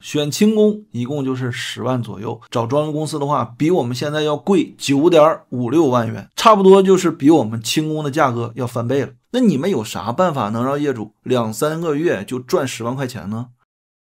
选轻工一共就是十万左右，找装修公司的话，比我们现在要贵九点五六万元，差不多就是比我们轻工的价格要翻倍了。那你们有啥办法能让业主两三个月就赚十万块钱呢？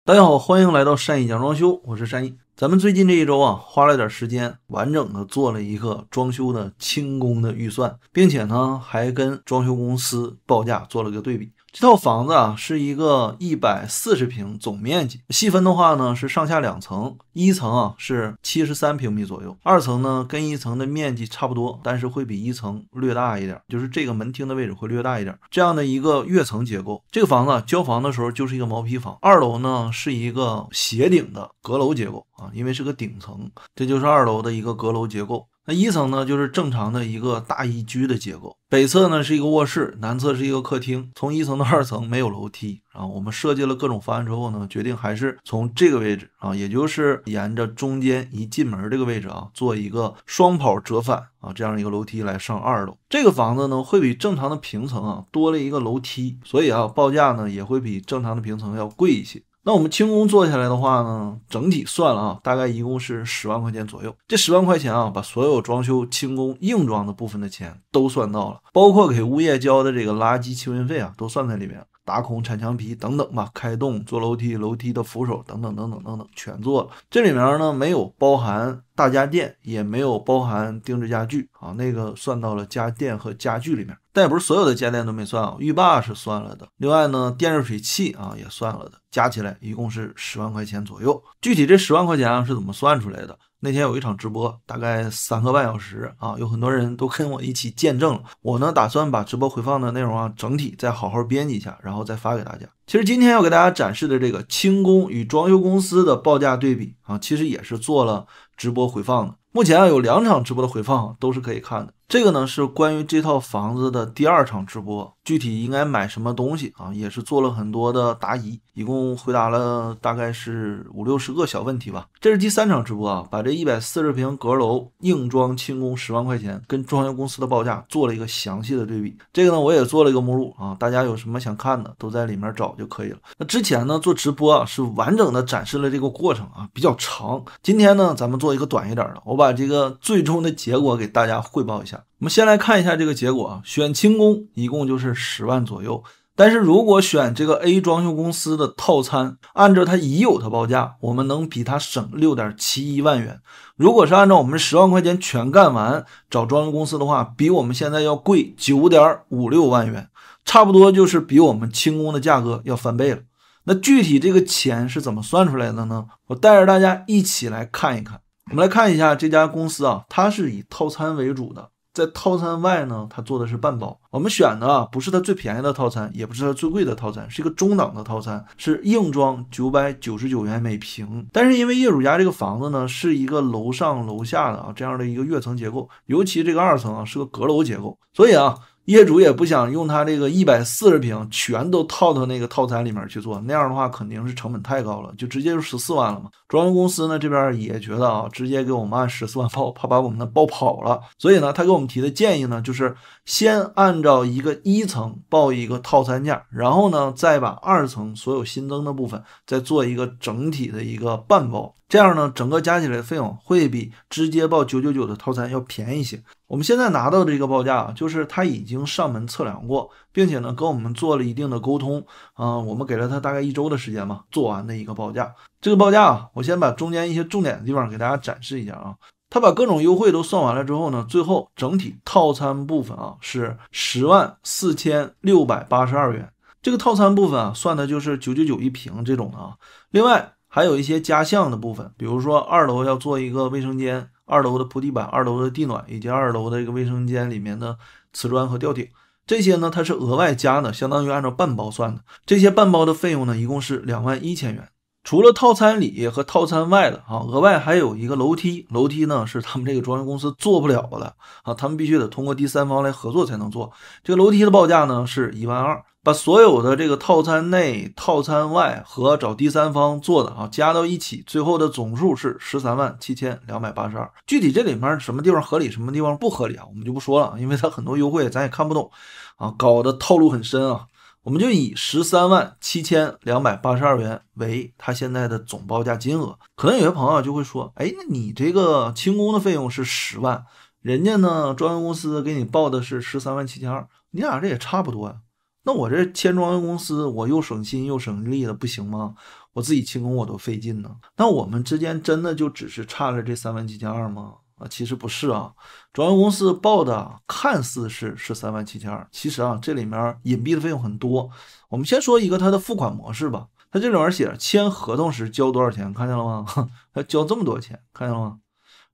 大家好，欢迎来到善意讲装修，我是善意。咱们最近这一周啊，花了点时间，完整的做了一个装修的轻工的预算，并且呢，还跟装修公司报价做了个对比。这套房子啊，是一个一百四十平总面积，细分的话呢是上下两层，一层啊是七十三平米左右，二层呢跟一层的面积差不多，但是会比一层略大一点，就是这个门厅的位置会略大一点，这样的一个跃层结构。这个房子交房的时候就是一个毛坯房，二楼呢是一个斜顶的阁楼结构啊，因为是个顶层，这就是二楼的一个阁楼结构。那一层呢，就是正常的一个大一居的结构，北侧呢是一个卧室，南侧是一个客厅。从一层到二层没有楼梯，啊。我们设计了各种方案之后呢，决定还是从这个位置啊，也就是沿着中间一进门这个位置啊，做一个双跑折返啊这样一个楼梯来上二楼。这个房子呢，会比正常的平层啊多了一个楼梯，所以啊，报价呢也会比正常的平层要贵一些。那我们轻工做下来的话呢，整体算了啊，大概一共是十万块钱左右。这十万块钱啊，把所有装修、轻工、硬装的部分的钱都算到了，包括给物业交的这个垃圾清运费啊，都算在里面。打孔、铲墙皮等等吧，开洞、做楼梯、楼梯的扶手等等等等等等全做了。这里面呢没有包含大家电，也没有包含定制家具啊，那个算到了家电和家具里面。但也不是所有的家电都没算啊，浴霸是算了的。另外呢电热水器啊也算了的，加起来一共是十万块钱左右。具体这十万块钱啊是怎么算出来的？那天有一场直播，大概三个半小时啊，有很多人都跟我一起见证了。我呢，打算把直播回放的内容啊，整体再好好编辑一下，然后再发给大家。其实今天要给大家展示的这个轻工与装修公司的报价对比啊，其实也是做了。直播回放的，目前啊有两场直播的回放都是可以看的。这个呢是关于这套房子的第二场直播，具体应该买什么东西啊，也是做了很多的答疑，一共回答了大概是五六十个小问题吧。这是第三场直播啊，把这一百四十平阁楼硬装轻工十万块钱跟装修公司的报价做了一个详细的对比。这个呢我也做了一个目录啊，大家有什么想看的都在里面找就可以了。那之前呢做直播啊是完整的展示了这个过程啊，比较长。今天呢咱们做。做一个短一点的，我把这个最终的结果给大家汇报一下。我们先来看一下这个结果啊，选轻工一共就是十万左右。但是如果选这个 A 装修公司的套餐，按照它已有的报价，我们能比它省六点七一万元。如果是按照我们十万块钱全干完找装修公司的话，比我们现在要贵九点五六万元，差不多就是比我们轻工的价格要翻倍了。那具体这个钱是怎么算出来的呢？我带着大家一起来看一看。我们来看一下这家公司啊，它是以套餐为主的，在套餐外呢，它做的是半包。我们选的啊，不是它最便宜的套餐，也不是它最贵的套餐，是一个中档的套餐，是硬装九百九十九元每平。但是因为业主家这个房子呢，是一个楼上楼下的啊这样的一个跃层结构，尤其这个二层啊是个阁楼结构，所以啊。业主也不想用他这个一百四十平全都套到那个套餐里面去做，那样的话肯定是成本太高了，就直接就十四万了嘛。装修公司呢这边也觉得啊，直接给我们按十四万报，怕把我们的报跑了，所以呢他给我们提的建议呢，就是先按照一个一层报一个套餐价，然后呢再把二层所有新增的部分再做一个整体的一个半包，这样呢整个加起来费用会比直接报九九九的套餐要便宜些。我们现在拿到的这个报价啊，就是他已经上门测量过，并且呢跟我们做了一定的沟通啊，我们给了他大概一周的时间嘛，做完的一个报价。这个报价啊，我先把中间一些重点的地方给大家展示一下啊。他把各种优惠都算完了之后呢，最后整体套餐部分啊是十万四千六百八十二元。这个套餐部分啊，算的就是九九九一平这种的啊。另外还有一些加项的部分，比如说二楼要做一个卫生间。二楼的铺地板、二楼的地暖以及二楼的一个卫生间里面的瓷砖和吊顶，这些呢，它是额外加的，相当于按照半包算的。这些半包的费用呢，一共是两万一千元。除了套餐里和套餐外的啊，额外还有一个楼梯，楼梯呢是他们这个装修公司做不了的啊，他们必须得通过第三方来合作才能做。这个楼梯的报价呢是一万二，把所有的这个套餐内、套餐外和找第三方做的啊加到一起，最后的总数是十三万七千两百八十二。具体这里面什么地方合理，什么地方不合理啊，我们就不说了，因为它很多优惠咱也看不懂啊，搞得套路很深啊。我们就以十三万七千两百八十二元为他现在的总报价金额，可能有些朋友就会说：“哎，那你这个轻工的费用是十万，人家呢装修公司给你报的是十三万七千二，你俩这也差不多呀？那我这签装修公司，我又省心又省力的，不行吗？我自己轻工我都费劲呢。那我们之间真的就只是差了这三万七千二吗？”啊，其实不是啊，装修公司报的看似是是三万七千二，其实啊这里面隐蔽的费用很多。我们先说一个它的付款模式吧，它这里面写着签合同时交多少钱，看见了吗？要 交这么多钱，看见了吗？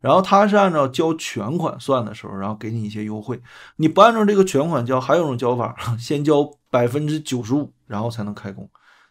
然后它是按照交全款算的时候，然后给你一些优惠。你不按照这个全款交，还有一种交法，先交百分之九十五，然后才能开工。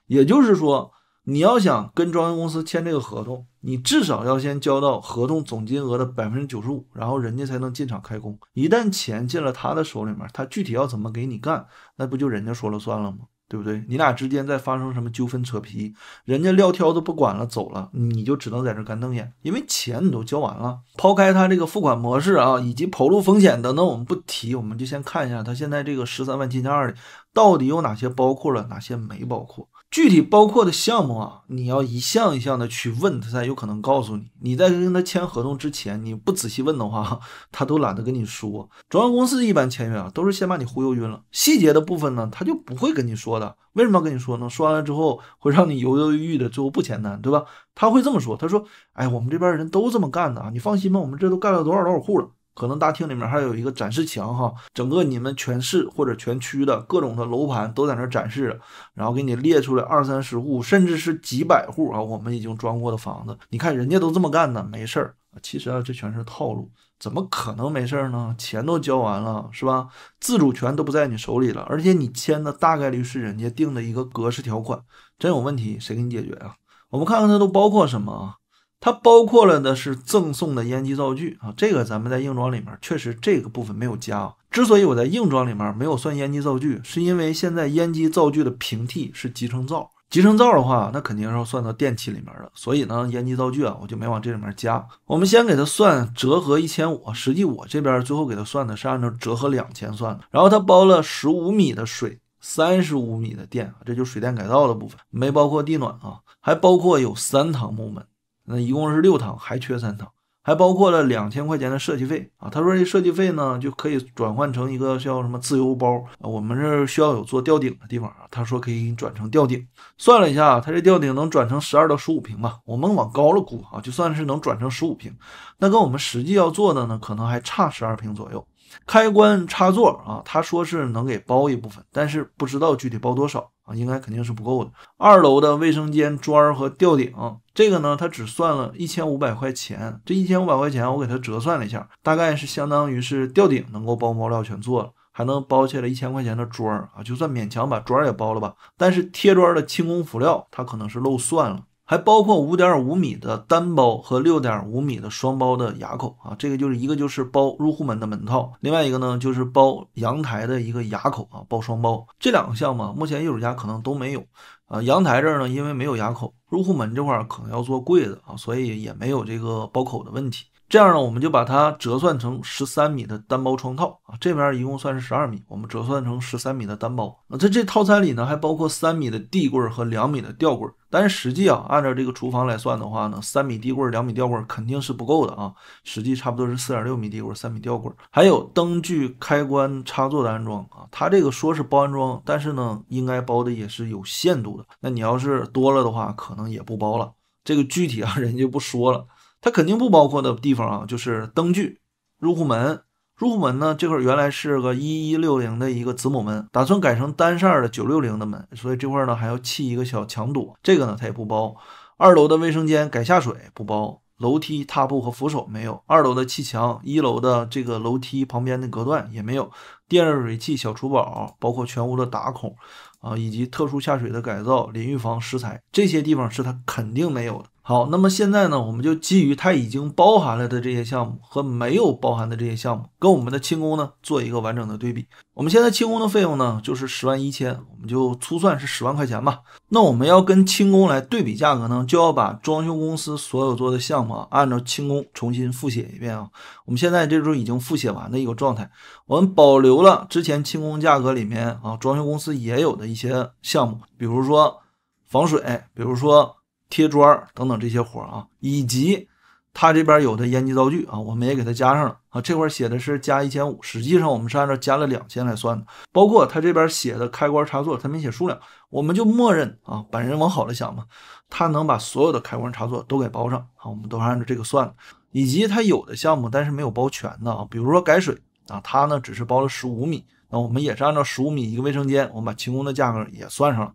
也就是说。你要想跟装修公司签这个合同，你至少要先交到合同总金额的百分之九十五，然后人家才能进场开工。一旦钱进了他的手里面，他具体要怎么给你干，那不就人家说了算了吗？对不对？你俩之间在发生什么纠纷扯皮，人家撂挑子不管了走了，你就只能在这干瞪眼，因为钱你都交完了。抛开他这个付款模式啊，以及跑路风险等等，我们不提，我们就先看一下他现在这个十三万七千二的到底有哪些包括了，哪些没包括。具体包括的项目啊，你要一项一项的去问他才有可能告诉你。你在跟他签合同之前，你不仔细问的话，他都懒得跟你说。装修公司一般签约啊，都是先把你忽悠晕了，细节的部分呢，他就不会跟你说的。为什么要跟你说呢？说完了之后会让你犹犹豫豫的，最后不签单，对吧？他会这么说，他说：“哎，我们这边人都这么干的啊，你放心吧，我们这都干了多少多少户了。”可能大厅里面还有一个展示墙哈，整个你们全市或者全区的各种的楼盘都在那展示，然后给你列出来二三十户，甚至是几百户啊，我们已经装过的房子，你看人家都这么干的，没事儿其实啊，这全是套路，怎么可能没事儿呢？钱都交完了是吧？自主权都不在你手里了，而且你签的大概率是人家定的一个格式条款，真有问题谁给你解决啊？我们看看它都包括什么。啊？它包括了的是赠送的烟机灶具啊，这个咱们在硬装里面确实这个部分没有加啊。之所以我在硬装里面没有算烟机灶具，是因为现在烟机灶具的平替是集成灶，集成灶的话，那肯定要算到电器里面的。所以呢，烟机灶具啊，我就没往这里面加。我们先给它算折合一千五，实际我这边最后给它算的是按照折合两千算的。然后它包了十五米的水，三十五米的电，这就是水电改造的部分，没包括地暖啊，还包括有三堂木门。那一共是六堂，还缺三堂，还包括了两千块钱的设计费啊。他说这设计费呢，就可以转换成一个叫什么自由包啊。我们这儿需要有做吊顶的地方啊，他说可以转成吊顶。算了一下，他这吊顶能转成十二到十五平吧？我们往高了估啊，就算是能转成十五平，那跟我们实际要做的呢，可能还差十二平左右。开关插座啊，他说是能给包一部分，但是不知道具体包多少啊，应该肯定是不够的。二楼的卫生间砖和吊顶，这个呢，他只算了一千五百块钱。这一千五百块钱，我给他折算了一下，大概是相当于是吊顶能够包包料全做了，还能包起来一千块钱的砖啊，就算勉强把砖也包了吧。但是贴砖的轻工辅料，他可能是漏算了。还包括五点五米的单包和六点五米的双包的牙口啊，这个就是一个就是包入户门的门套，另外一个呢就是包阳台的一个牙口啊，包双包这两个项目，目前业主家可能都没有啊。阳台这儿呢，因为没有牙口，入户门这块儿可能要做柜子啊，所以也没有这个包口的问题。这样呢，我们就把它折算成十三米的单包窗套啊，这边一共算是十二米，我们折算成十三米的单包。那在这套餐里呢，还包括三米的地柜和两米的吊柜。但是实际啊，按照这个厨房来算的话呢，三米地柜、两米吊柜肯定是不够的啊，实际差不多是四点六米地柜、三米吊柜，还有灯具、开关、插座的安装啊。它这个说是包安装，但是呢，应该包的也是有限度的。那你要是多了的话，可能也不包了。这个具体啊，人家不说了。它肯定不包括的地方啊，就是灯具、入户门。入户门呢，这块原来是个一一六零的一个子母门，打算改成单扇的九六零的门，所以这块呢还要砌一个小墙垛。这个呢，它也不包。二楼的卫生间改下水不包，楼梯踏步和扶手没有，二楼的砌墙，一楼的这个楼梯旁边的隔断也没有。电热水器、小厨宝，包括全屋的打孔，啊，以及特殊下水的改造、淋浴房石材，这些地方是它肯定没有的。好，那么现在呢，我们就基于它已经包含了的这些项目和没有包含的这些项目，跟我们的轻工呢做一个完整的对比。我们现在轻工的费用呢就是十万一千，我们就粗算是十万块钱吧。那我们要跟轻工来对比价格呢，就要把装修公司所有做的项目啊，按照轻工重新复写一遍啊。我们现在这时候已经复写完的一个状态，我们保留了之前轻工价格里面啊，装修公司也有的一些项目，比如说防水，比如说。贴砖等等这些活儿啊，以及他这边有的烟机灶具啊，我们也给他加上了啊。这块写的是加一千五，实际上我们是按照加了两千来算的。包括他这边写的开关插座，他没写数量，我们就默认啊，本人往好了想嘛，他能把所有的开关插座都给包上啊，我们都按照这个算了。以及他有的项目，但是没有包全的啊，比如说改水啊，他呢只是包了十五米，那我们也是按照十五米一个卫生间，我们把清工的价格也算上了。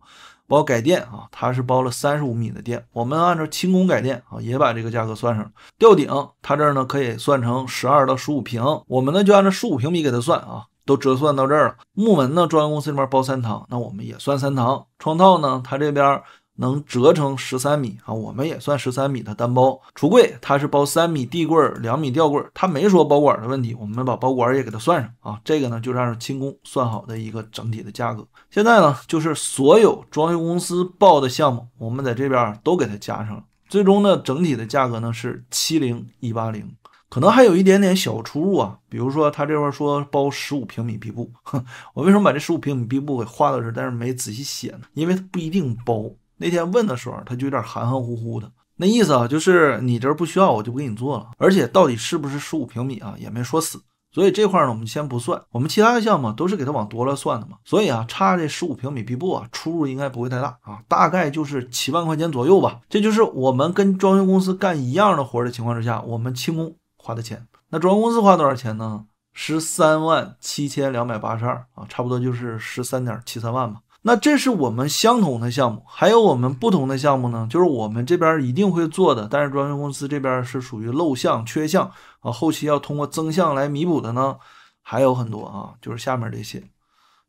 包改电啊，他是包了三十五米的电，我们按照轻工改电啊，也把这个价格算上了。吊顶，它这儿呢可以算成十二到十五平，我们呢就按照十五平米给他算啊，都折算到这儿了。木门呢，装修公司这边包三堂，那我们也算三堂。窗套呢，他这边。能折成十三米啊，我们也算十三米的单包橱柜，它是包三米地柜、两米吊柜，它没说包管的问题，我们把包管也给它算上啊。这个呢，就是按照轻工算好的一个整体的价格。现在呢，就是所有装修公司报的项目，我们在这边都给它加上了。最终呢，整体的价格呢是七零一八零，可能还有一点点小出入啊。比如说他这块说包十五平米壁布，哼，我为什么把这十五平米壁布给画到这，但是没仔细写呢？因为它不一定包。那天问的时候，他就有点含含糊糊的那意思啊，就是你这不需要，我就不给你做了。而且到底是不是十五平米啊，也没说死，所以这块呢，我们先不算。我们其他的项目都是给他往多了算的嘛，所以啊，差这十五平米壁布啊，出入应该不会太大啊，大概就是七万块钱左右吧。这就是我们跟装修公司干一样的活的情况之下，我们轻工花的钱。那装修公司花多少钱呢？十三万七千两百八十二啊，差不多就是十三点七三万吧。那这是我们相同的项目，还有我们不同的项目呢？就是我们这边一定会做的，但是装修公司这边是属于漏项、缺项啊，后期要通过增项来弥补的呢，还有很多啊，就是下面这些，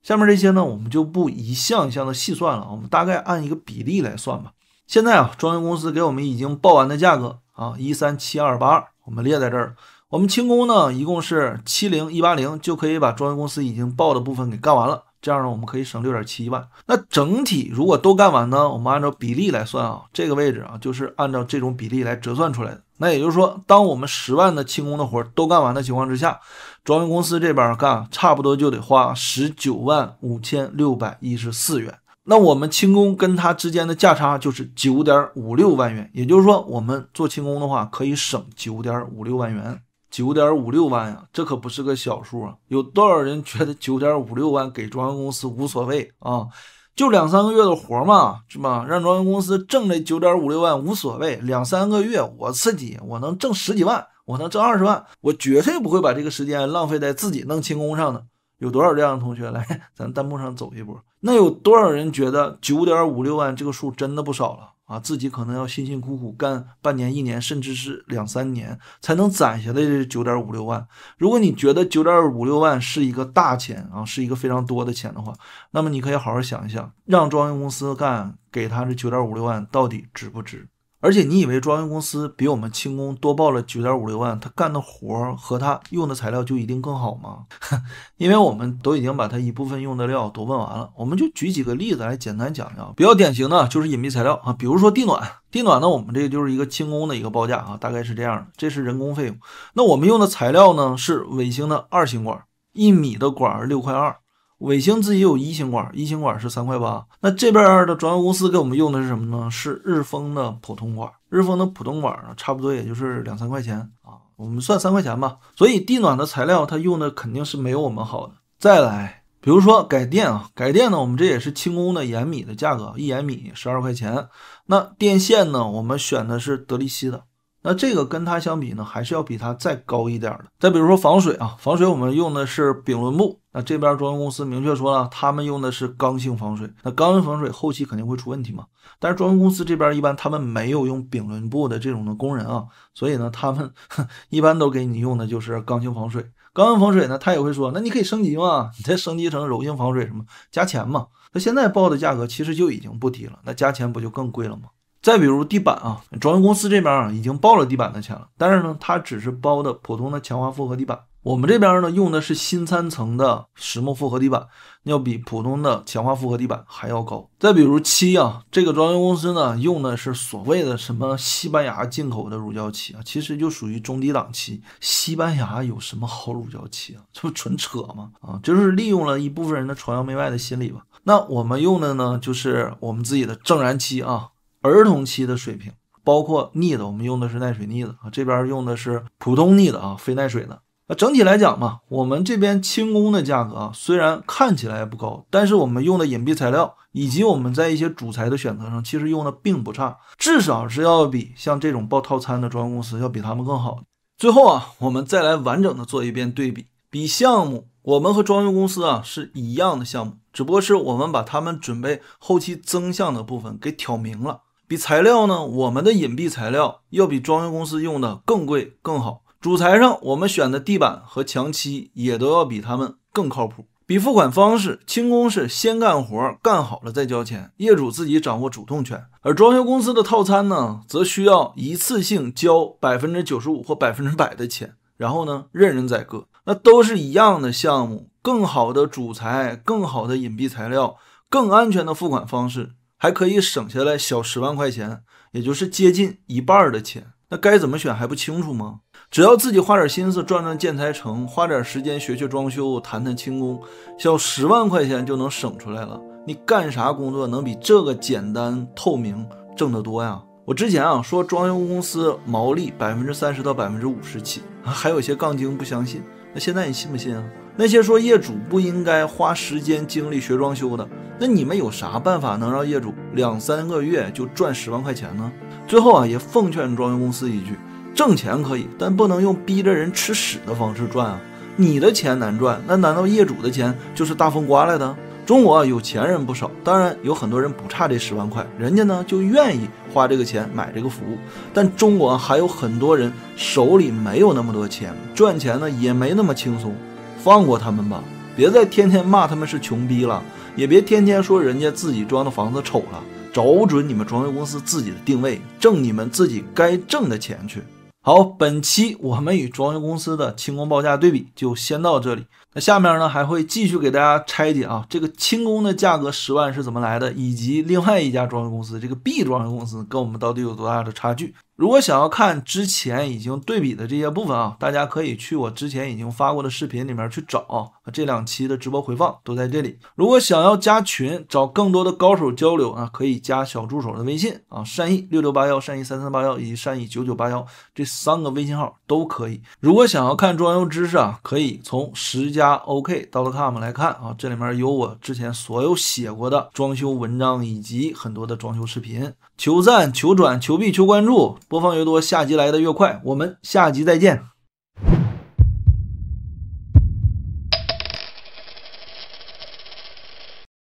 下面这些呢，我们就不一项一项的细算了，我们大概按一个比例来算吧。现在啊，装修公司给我们已经报完的价格啊，一三七二八二，我们列在这儿。我们轻工呢，一共是七零一八零，就可以把装修公司已经报的部分给干完了。这样呢，我们可以省六点七万。那整体如果都干完呢，我们按照比例来算啊，这个位置啊，就是按照这种比例来折算出来的。那也就是说，当我们十万的轻工的活都干完的情况之下，装修公司这边干差不多就得花十九万五千六百一十四元。那我们轻工跟它之间的价差就是九点五六万元，也就是说，我们做轻工的话可以省九点五六万元。九点五六万呀，这可不是个小数啊！有多少人觉得九点五六万给装修公司无所谓啊？就两三个月的活嘛，是吧？让装修公司挣这九点五六万无所谓，两三个月我自己我能挣十几万，我能挣二十万，我绝对不会把这个时间浪费在自己弄轻工上的。有多少这样的同学来咱弹幕上走一波？那有多少人觉得九点五六万这个数真的不少了？啊，自己可能要辛辛苦苦干半年、一年，甚至是两三年，才能攒下来这九点五六万。如果你觉得九点五六万是一个大钱啊，是一个非常多的钱的话，那么你可以好好想一想，让装修公司干，给他这九点五六万到底值不值？而且你以为装修公司比我们轻工多报了九点五六万，他干的活儿和他用的材料就一定更好吗？因为我们都已经把他一部分用的料都问完了，我们就举几个例子来简单讲讲。比较典型的就是隐蔽材料啊，比如说地暖。地暖呢，我们这就是一个轻工的一个报价啊，大概是这样的。这是人工费用，那我们用的材料呢是伟星的二型管，一米的管儿六块二。伟星自己有一星管，一星管是三块八。那这边的装修公司给我们用的是什么呢？是日丰的普通管，日丰的普通管呢，差不多也就是两三块钱啊，我们算三块钱吧。所以地暖的材料，它用的肯定是没有我们好的。再来，比如说改电啊，改电呢，我们这也是轻工的延米的价格，一延米十二块钱。那电线呢，我们选的是德力西的。那这个跟它相比呢，还是要比它再高一点的。再比如说防水啊，防水我们用的是丙纶布，那这边装修公司明确说了，他们用的是刚性防水。那刚性防水后期肯定会出问题嘛？但是装修公司这边一般他们没有用丙纶布的这种的工人啊，所以呢，他们 一般都给你用的就是刚性防水。刚性防水呢，他也会说，那你可以升级嘛，你再升级成柔性防水什么加钱嘛？那现在报的价格其实就已经不低了，那加钱不就更贵了吗？再比如地板啊，装修公司这边啊已经报了地板的钱了，但是呢，它只是包的普通的强化复合地板。我们这边呢用的是新三层的实木复合地板，要比普通的强化复合地板还要高。再比如漆啊，这个装修公司呢用的是所谓的什么西班牙进口的乳胶漆啊，其实就属于中低档漆。西班牙有什么好乳胶漆啊？这不纯扯吗？啊，就是利用了一部分人的崇洋媚外的心理吧。那我们用的呢，就是我们自己的正燃漆啊。儿童期的水平，包括腻子，我们用的是耐水腻子啊，这边用的是普通腻子啊，非耐水的。那整体来讲嘛，我们这边轻工的价格啊，虽然看起来不高，但是我们用的隐蔽材料以及我们在一些主材的选择上，其实用的并不差，至少是要比像这种报套餐的装修公司要比他们更好。最后啊，我们再来完整的做一遍对比，比项目，我们和装修公司啊是一样的项目，只不过是我们把他们准备后期增项的部分给挑明了。比材料呢，我们的隐蔽材料要比装修公司用的更贵更好。主材上，我们选的地板和墙漆也都要比他们更靠谱。比付款方式，轻工是先干活，干好了再交钱，业主自己掌握主动权；而装修公司的套餐呢，则需要一次性交百分之九十五或百分之百的钱，然后呢任人宰割。那都是一样的项目，更好的主材，更好的隐蔽材料，更安全的付款方式。还可以省下来小十万块钱，也就是接近一半的钱。那该怎么选还不清楚吗？只要自己花点心思转转建材城，花点时间学学装修，谈谈轻工，小十万块钱就能省出来了。你干啥工作能比这个简单透明挣得多呀？我之前啊说装修公司毛利百分之三十到百分之五十起，还有些杠精不相信。那现在你信不信啊？那些说业主不应该花时间精力学装修的。那你们有啥办法能让业主两三个月就赚十万块钱呢？最后啊，也奉劝装修公司一句：挣钱可以，但不能用逼着人吃屎的方式赚啊！你的钱难赚，那难道业主的钱就是大风刮来的？中国有钱人不少，当然有很多人不差这十万块，人家呢就愿意花这个钱买这个服务。但中国还有很多人手里没有那么多钱，赚钱呢也没那么轻松，放过他们吧，别再天天骂他们是穷逼了。也别天天说人家自己装的房子丑了，找准你们装修公司自己的定位，挣你们自己该挣的钱去。好，本期我们与装修公司的轻工报价对比就先到这里。下面呢还会继续给大家拆解啊，这个轻工的价格十万是怎么来的，以及另外一家装修公司，这个 B 装修公司跟我们到底有多大的差距？如果想要看之前已经对比的这些部分啊，大家可以去我之前已经发过的视频里面去找，啊，这两期的直播回放都在这里。如果想要加群找更多的高手交流啊，可以加小助手的微信啊，善意六六八幺，善意三三八幺以及善意九九八幺这三个微信号都可以。如果想要看装修知识啊，可以从十家。OK.com 来看啊，这里面有我之前所有写过的装修文章，以及很多的装修视频。求赞、求转、求币、求关注，播放越多，下集来的越快。我们下集再见。